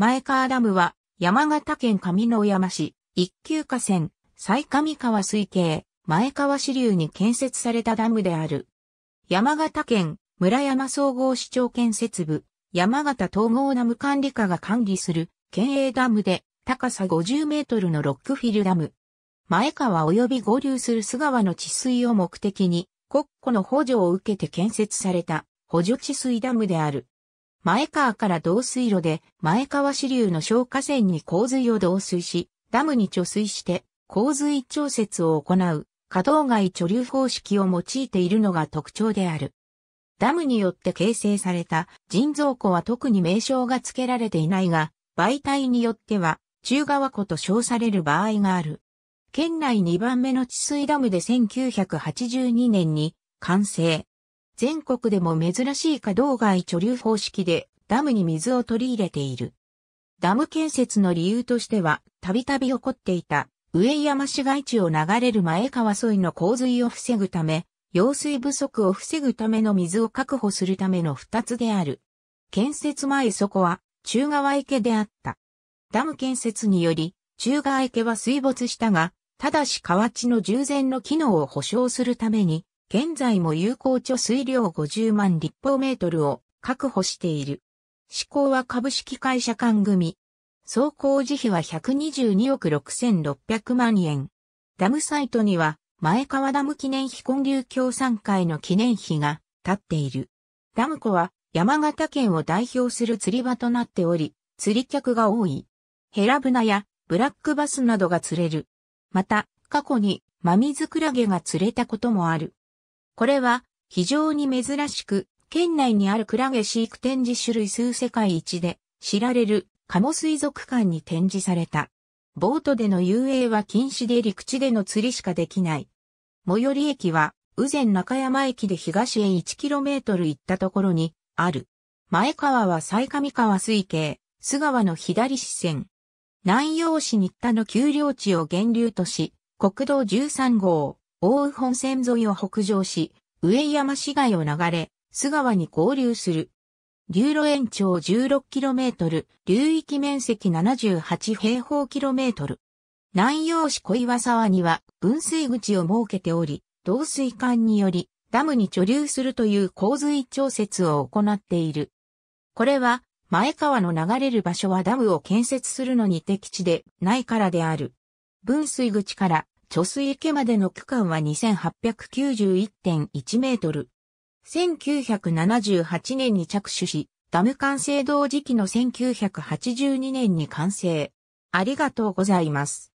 前川ダムは、山形県上野山市、一級河川、最上川水系、前川支流に建設されたダムである。山形県、村山総合市長建設部、山形統合ダム管理課が管理する、県営ダムで、高さ50メートルのロックフィルダム。前川及び合流する須川の治水を目的に、国庫の補助を受けて建設された補助治水ダムである。前川から導水路で前川支流の小河川に洪水を導水し、ダムに貯水して洪水調節を行う稼働外貯留方式を用いているのが特徴である。ダムによって形成された人造湖は特に名称が付けられていないが、媒体によっては中川湖と称される場合がある。県内2番目の治水ダムで1982年に完成。全国でも珍しい稼働外貯留方式でダムに水を取り入れている。ダム建設の理由としては、たびたび起こっていた、上山市街地を流れる前川沿いの洪水を防ぐため、用水不足を防ぐための水を確保するための二つである。建設前そこは、中川池であった。ダム建設により、中川池は水没したが、ただし河内の従前の機能を保障するために、現在も有効貯水量50万立方メートルを確保している。施行は株式会社間組。総工事費は122億6600万円。ダムサイトには、前川ダム記念碑建流協賛会の記念碑が立っている。ダム湖は山形県を代表する釣り場となっており、釣り客が多い。ヘラブナやブラックバスなどが釣れる。また、過去にマミズクラゲが釣れたこともある。これは非常に珍しく、県内にあるクラゲ飼育展示種類数世界一で知られるカモ水族館に展示された。ボートでの遊泳は禁止で陸地での釣りしかできない。最寄り駅は、宇前中山駅で東へ 1km 行ったところに、ある。前川は最上川水系、須川の左支線。南陽市新田の丘陵地を源流とし、国道13号、大宇本線沿いを北上し、上山市街を流れ、須川に合流する。流路延長 16km、流域面積78平方キロメートル。南陽市小岩沢には分水口を設けており、導水管によりダムに貯留するという洪水調節を行っている。これは前川の流れる場所はダムを建設するのに適地でないからである。分水口から貯水池までの区間は2891.1メートル。1978年に着手し、ダム完成同時期の1982年に完成。ありがとうございます。